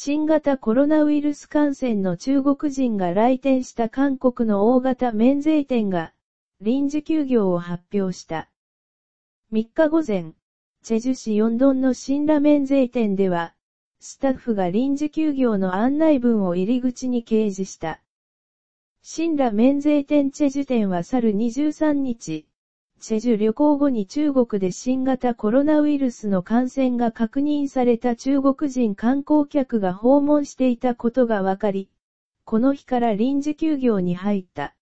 新型コロナウイルス感染の中国人が来店した韓国の大型免税店が、臨時休業を発表した。3日午前、チェジュ市ヨンドンの新羅免税店では、スタッフが臨時休業の案内文を入り口に掲示した。新羅免税店チェジュ店は去る23日、チェジュ旅行後に中国で新型コロナウイルスの感染が確認された中国人観光客が訪問していたことが分かり、この日から臨時休業に入った。